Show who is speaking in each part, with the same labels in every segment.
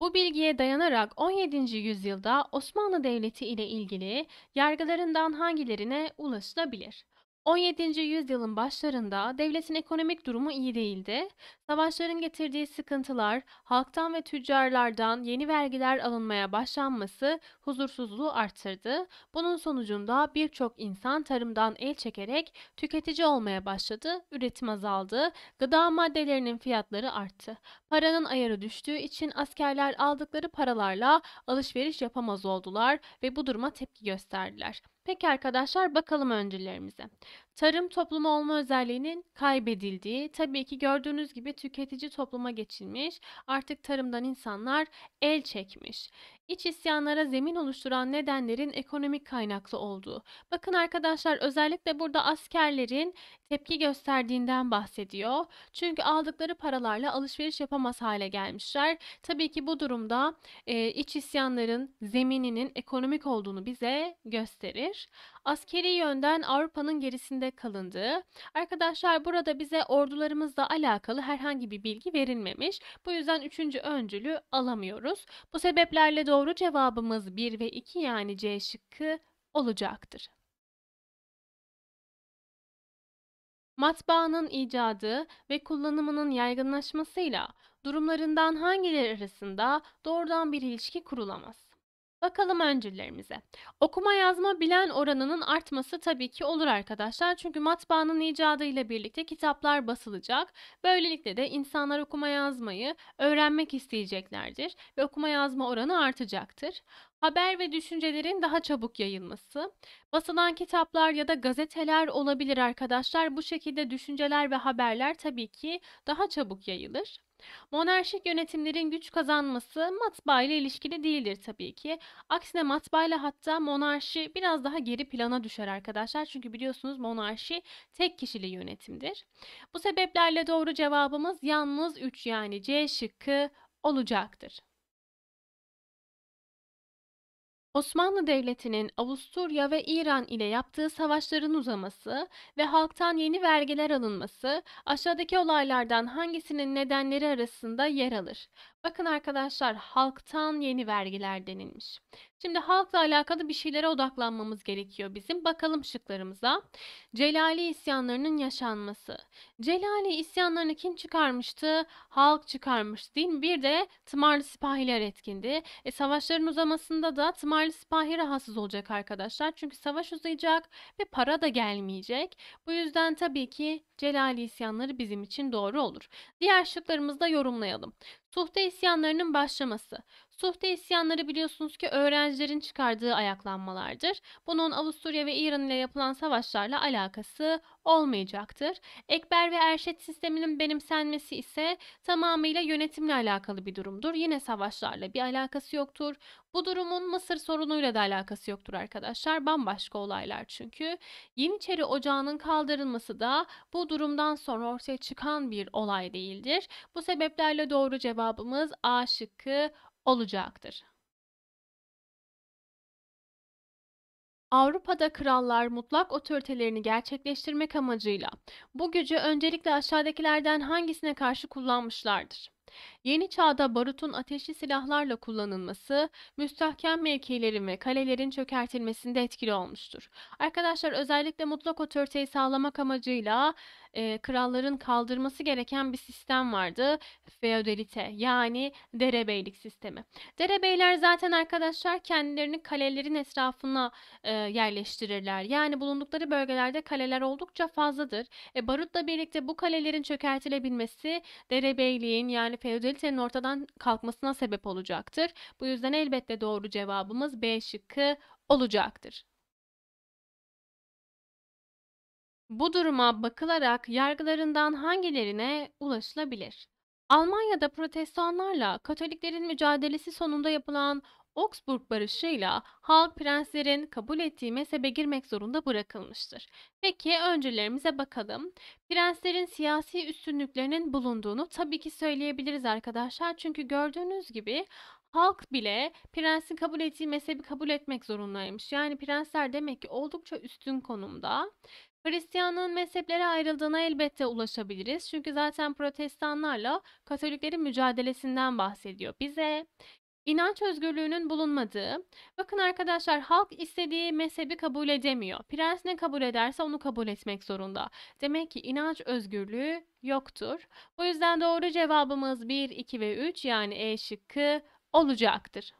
Speaker 1: Bu bilgiye dayanarak 17. yüzyılda Osmanlı Devleti ile ilgili yargılarından hangilerine ulaşılabilir? 17. yüzyılın başlarında devletin ekonomik durumu iyi değildi. Savaşların getirdiği sıkıntılar, halktan ve tüccarlardan yeni vergiler alınmaya başlanması huzursuzluğu arttırdı. Bunun sonucunda birçok insan tarımdan el çekerek tüketici olmaya başladı, üretim azaldı, gıda maddelerinin fiyatları arttı. Paranın ayarı düştüğü için askerler aldıkları paralarla alışveriş yapamaz oldular ve bu duruma tepki gösterdiler. Peki arkadaşlar bakalım öncülerimize tarım toplumu olma özelliğinin kaybedildiği, tabii ki gördüğünüz gibi tüketici topluma geçilmiş, artık tarımdan insanlar el çekmiş. İç isyanlara zemin oluşturan nedenlerin ekonomik kaynaklı olduğu. Bakın arkadaşlar özellikle burada askerlerin tepki gösterdiğinden bahsediyor. Çünkü aldıkları paralarla alışveriş yapamaz hale gelmişler. Tabii ki bu durumda e, iç isyanların zemininin ekonomik olduğunu bize gösterir askeri yönden Avrupa'nın gerisinde kalındığı. Arkadaşlar burada bize ordularımızla alakalı herhangi bir bilgi verilmemiş. Bu yüzden 3. öncülü alamıyoruz. Bu sebeplerle doğru cevabımız 1 ve 2 yani C şıkkı olacaktır. Matbaanın icadı ve kullanımının yaygınlaşmasıyla durumlarından hangileri arasında doğrudan bir ilişki kurulamaz? Bakalım öncülerimize Okuma yazma bilen oranının artması tabii ki olur arkadaşlar. Çünkü matbaanın icadı ile birlikte kitaplar basılacak. Böylelikle de insanlar okuma yazmayı öğrenmek isteyeceklerdir ve okuma yazma oranı artacaktır. Haber ve düşüncelerin daha çabuk yayılması. Basılan kitaplar ya da gazeteler olabilir arkadaşlar. Bu şekilde düşünceler ve haberler tabii ki daha çabuk yayılır. Monarşik yönetimlerin güç kazanması matbaa ile ilişkili değildir tabii ki. Aksine matbaa ile hatta monarşi biraz daha geri plana düşer arkadaşlar. Çünkü biliyorsunuz monarşi tek kişili yönetimdir. Bu sebeplerle doğru cevabımız yalnız 3 yani C şıkkı olacaktır. Osmanlı Devleti'nin Avusturya ve İran ile yaptığı savaşların uzaması ve halktan yeni vergiler alınması aşağıdaki olaylardan hangisinin nedenleri arasında yer alır? Bakın arkadaşlar halktan yeni vergiler denilmiş. Şimdi halkla alakalı bir şeylere odaklanmamız gerekiyor bizim. Bakalım şıklarımıza. Celali isyanlarının yaşanması. Celali isyanlarını kim çıkarmıştı? Halk çıkarmış değil mi? Bir de tımarlı sipahiler etkindi. E, savaşların uzamasında da tımarlı sipahi rahatsız olacak arkadaşlar. Çünkü savaş uzayacak ve para da gelmeyecek. Bu yüzden tabii ki Celali isyanları bizim için doğru olur. Diğer şıklarımızı da yorumlayalım. Suhte isyanlarının başlaması Suhte isyanları biliyorsunuz ki öğrencilerin çıkardığı ayaklanmalardır. Bunun Avusturya ve İran ile yapılan savaşlarla alakası olmayacaktır. Ekber ve Erşet sisteminin benimsenmesi ise tamamıyla yönetimle alakalı bir durumdur. Yine savaşlarla bir alakası yoktur. Bu durumun Mısır sorunuyla da alakası yoktur arkadaşlar. Bambaşka olaylar çünkü. Yeniçeri Ocağı'nın kaldırılması da bu durumdan sonra ortaya çıkan bir olay değildir. Bu sebeplerle doğru cevabımız A şıkkı olacaktır. Avrupa'da krallar mutlak otoritelerini gerçekleştirmek amacıyla bu gücü öncelikle aşağıdakilerden hangisine karşı kullanmışlardır? Yeni çağda barutun ateşli silahlarla kullanılması, müstahkem mevkilerin ve kalelerin çökertilmesinde etkili olmuştur. Arkadaşlar özellikle mutlak otoriteyi sağlamak amacıyla e, kralların kaldırması gereken bir sistem vardı. Feodalite yani derebeylik sistemi. Derebeyler zaten arkadaşlar kendilerini kalelerin etrafına e, yerleştirirler. Yani bulundukları bölgelerde kaleler oldukça fazladır. E, barutla birlikte bu kalelerin çökertilebilmesi derebeyliğin yani feodalitenin ortadan kalkmasına sebep olacaktır. Bu yüzden elbette doğru cevabımız B şıkkı olacaktır. Bu duruma bakılarak yargılarından hangilerine ulaşılabilir? Almanya'da protestanlarla Katoliklerin mücadelesi sonunda yapılan Augsburg barışıyla halk prenslerin kabul ettiği mezhebe girmek zorunda bırakılmıştır. Peki öncelerimize bakalım. Prenslerin siyasi üstünlüklerinin bulunduğunu tabii ki söyleyebiliriz arkadaşlar. Çünkü gördüğünüz gibi halk bile prensin kabul ettiği mezhebi kabul etmek zorundaymış. Yani prensler demek ki oldukça üstün konumda. Hristiyanlığın mezheplere ayrıldığına elbette ulaşabiliriz. Çünkü zaten protestanlarla Katoliklerin mücadelesinden bahsediyor bize. İnanç özgürlüğünün bulunmadığı, bakın arkadaşlar halk istediği mezhebi kabul edemiyor. Prens ne kabul ederse onu kabul etmek zorunda. Demek ki inanç özgürlüğü yoktur. Bu yüzden doğru cevabımız 1, 2 ve 3 yani E şıkkı olacaktır.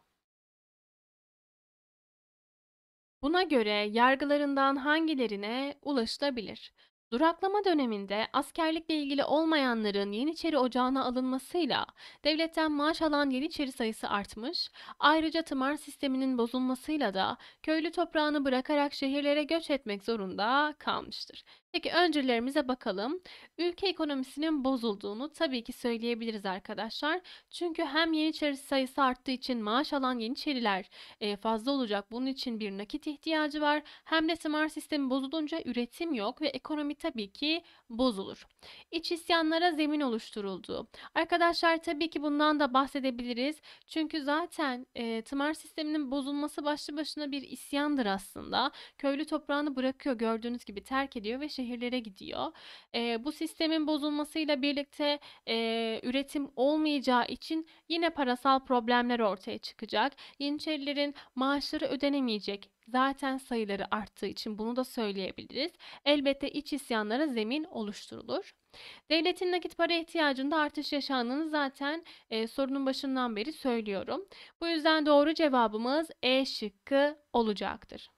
Speaker 1: Buna göre yargılarından hangilerine ulaşılabilir? Duraklama döneminde askerlikle ilgili olmayanların Yeniçeri Ocağı'na alınmasıyla devletten maaş alan Yeniçeri sayısı artmış, ayrıca tımar sisteminin bozulmasıyla da köylü toprağını bırakarak şehirlere göç etmek zorunda kalmıştır. Peki öncülerimize bakalım. Ülke ekonomisinin bozulduğunu tabii ki söyleyebiliriz arkadaşlar. Çünkü hem Yeniçeri sayısı arttığı için maaş alan Yeniçeriler e, fazla olacak. Bunun için bir nakit ihtiyacı var. Hem de smart sistemi bozulunca üretim yok ve ekonomi tabii ki bozulur. İç isyanlara zemin oluşturuldu. Arkadaşlar tabii ki bundan da bahsedebiliriz. Çünkü zaten e, tımar sisteminin bozulması başlı başına bir isyandır aslında. Köylü toprağını bırakıyor gördüğünüz gibi terk ediyor ve şehirlere gidiyor. E, bu sistemin bozulmasıyla birlikte e, üretim olmayacağı için yine parasal problemler ortaya çıkacak. Yeniçerilerin maaşları ödenemeyecek. Zaten sayıları arttığı için bunu da söyleyebiliriz. Elbette iç isyanlara zemin oluşturulur. Devletin nakit para ihtiyacında artış yaşandığını zaten e, sorunun başından beri söylüyorum. Bu yüzden doğru cevabımız E şıkkı olacaktır.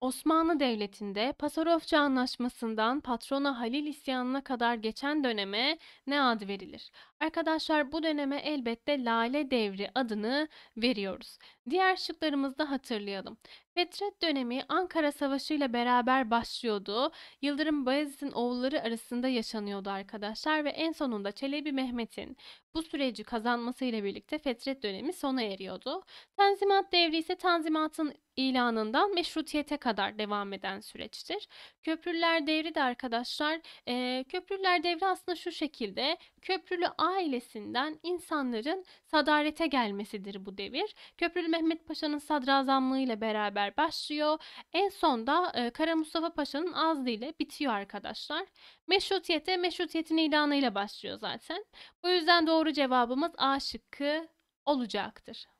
Speaker 1: Osmanlı Devleti'nde Pasarofça Anlaşması'ndan Patrona Halil isyanına kadar geçen döneme ne ad verilir? Arkadaşlar bu döneme elbette Lale Devri adını veriyoruz. Diğer şıklarımızı da hatırlayalım. Fetret dönemi Ankara Savaşı ile beraber başlıyordu. Yıldırım Bayezid'in oğulları arasında yaşanıyordu arkadaşlar ve en sonunda Çelebi Mehmet'in bu süreci kazanmasıyla birlikte Fetret dönemi sona eriyordu. Tanzimat devri ise Tanzimat'ın ilanından meşrutiyete kadar devam eden süreçtir. Köprüler devri de arkadaşlar, e, köprüler devri aslında şu şekilde. Köprülü ailesinden insanların sadarete gelmesidir bu devir. Köprülü Mehmet Paşa'nın sadrazamlığı ile beraber başlıyor. En son da e, Kara Mustafa Paşa'nın azdı ile bitiyor arkadaşlar. Meşrutiyete meşrutiyetin ilanıyla başlıyor zaten. Bu yüzden doğru cevabımız A şıkkı olacaktır.